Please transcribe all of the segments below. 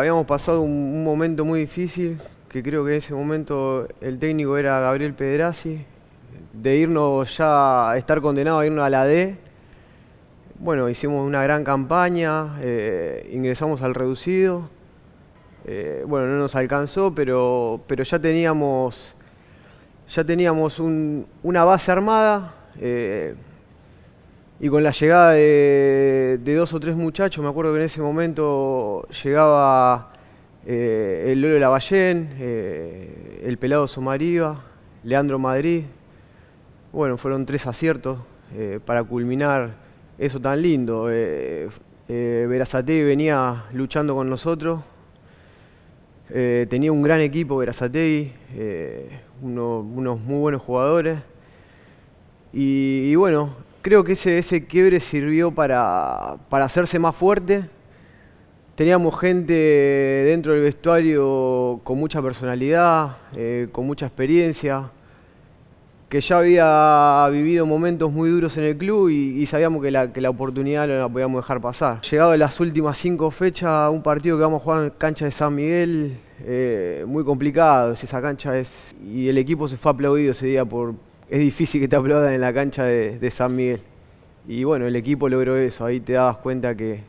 Habíamos pasado un, momento muy difícil, que creo que en ese momento el técnico era Gabriel Pedrazzi, de irnos ya a estar condenado a irnos a la D. Bueno, hicimos una gran campaña, eh, ingresamos al reducido. Eh, bueno, no nos alcanzó, pero, pero ya teníamos, ya teníamos una base armada. Eh, y con la llegada de, dos o tres muchachos, me acuerdo que en ese momento llegaba eh, el Lolo Lavallén, eh, el Pelado Somariva, Leandro Madrid. Bueno, fueron tres aciertos eh, para culminar eso tan lindo. Verazate venía luchando con nosotros. tenía un gran equipo Verazatei, unos muy buenos jugadores. y bueno, Creo que ese, ese quiebre sirvió para, hacerse más fuerte. Teníamos gente dentro del vestuario con mucha personalidad, eh, con mucha experiencia, que ya había vivido momentos muy duros en el club y, sabíamos que la, oportunidad no la podíamos dejar pasar. Llegado a las últimas cinco fechas, un partido que vamos a jugar en cancha de San Miguel, eh, muy complicado, si esa cancha es... Y el equipo se fue aplaudido ese día por, es difícil que te aplaudan en la cancha de, San Miguel. Y bueno, el equipo logró eso, ahí te dabas cuenta que,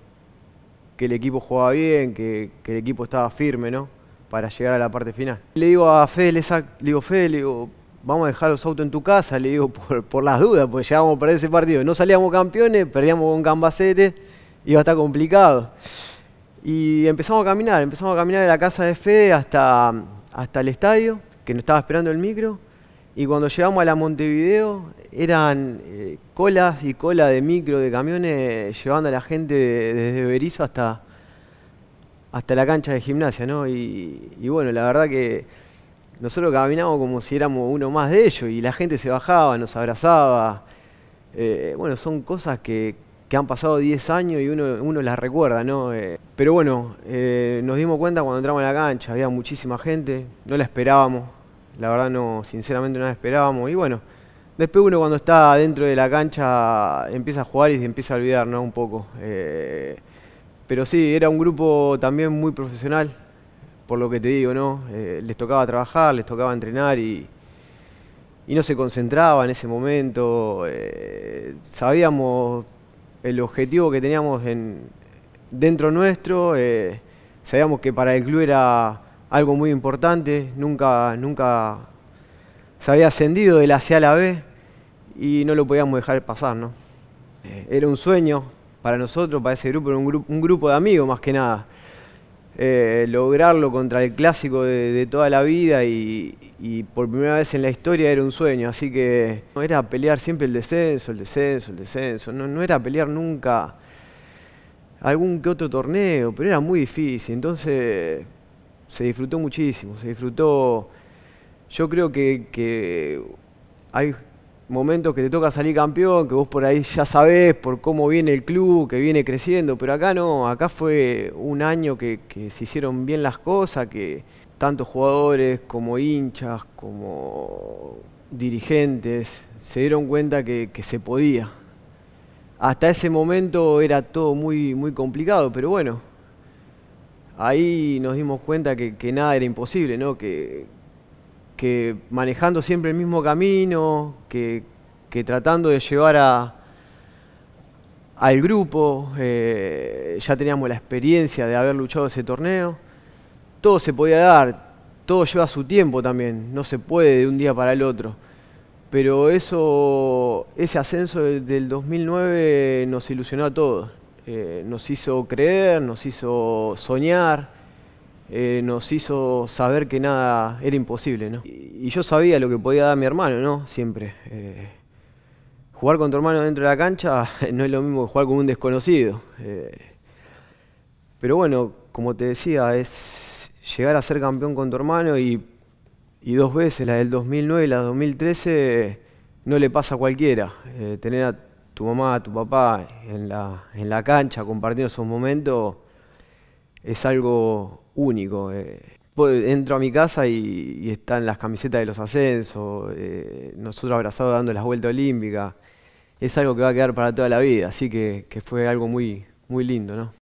el equipo jugaba bien, que, el equipo estaba firme, ¿no? Para llegar a la parte final. Le digo a Fede, le, digo, Fede, le digo, vamos a dejar los autos en tu casa, le digo, por, las dudas, porque llegábamos a perder ese partido. No salíamos campeones, perdíamos con Cambaceres, iba a estar complicado. Y empezamos a caminar, empezamos a caminar de la casa de Fede hasta, hasta el estadio, que nos estaba esperando el micro. Y cuando llegamos a la Montevideo eran eh, colas y colas de micro, de camiones, llevando a la gente desde Berizo hasta, hasta la cancha de gimnasia, ¿no? Y, bueno, la verdad que nosotros caminábamos como si éramos uno más de ellos y la gente se bajaba, nos abrazaba. Eh, bueno, son cosas que, han pasado 10 años y uno, uno las recuerda, ¿no? Eh, pero bueno, nos dimos cuenta cuando entramos a la cancha, había muchísima gente, no la esperábamos la verdad no, sinceramente no esperábamos. Y bueno, después uno cuando está dentro de la cancha empieza a jugar y se empieza a olvidar, ¿no? Un poco. Eh, pero sí, era un grupo también muy profesional, por lo que te digo, ¿no? Eh, les tocaba trabajar, les tocaba entrenar y, no se concentraba en ese momento. Eh, sabíamos el objetivo que teníamos dentro nuestro, sabíamos que para el club era algo muy importante, nunca, nunca se había ascendido de la C a la B y no lo podíamos dejar pasar, ¿no? Era un sueño para nosotros, para ese grupo, era un, grupo, un grupo de amigos más que nada. Eh, lograrlo contra el clásico de, toda la vida y, por primera vez en la historia era un sueño, así que no era pelear siempre el descenso, el descenso, el descenso, no, no era pelear nunca algún que otro torneo, pero era muy difícil, entonces se disfrutó muchísimo, se disfrutó. Yo creo que, hay momentos que te toca salir campeón, que vos por ahí ya sabés por cómo viene el club, que viene creciendo, pero acá no, acá fue un año que, se hicieron bien las cosas, que tantos jugadores como hinchas, como dirigentes, se dieron cuenta que, que se podía. Hasta ese momento era todo muy, muy complicado, pero bueno, ahí nos dimos cuenta que, nada era imposible, Que, manejando siempre el mismo camino, que, tratando de llevar a, al grupo, eh, ya teníamos la experiencia de haber luchado ese torneo, todo se podía dar, todo lleva su tiempo también, no se puede de un día para el otro. Pero eso, ese ascenso del 2009 nos ilusionó a todos. Eh, nos hizo creer, nos hizo soñar, eh, nos hizo saber que nada era imposible, ¿no? Y, yo sabía lo que podía dar mi hermano, ¿no? Siempre. Eh, jugar con tu hermano dentro de la cancha no es lo mismo que jugar con un desconocido. pero bueno, como te decía, es llegar a ser campeón con tu hermano y, dos veces, la del 2009 y la del 2013, no le pasa a cualquiera. tener tu mamá, tu papá en la, en la cancha compartiendo esos momentos es algo único. Eh. entro a mi casa y, están las camisetas de los ascensos, eh, nosotros abrazados dando las vueltas olímpicas. Es algo que va a quedar para toda la vida, así que, que fue algo muy, muy lindo, ¿no?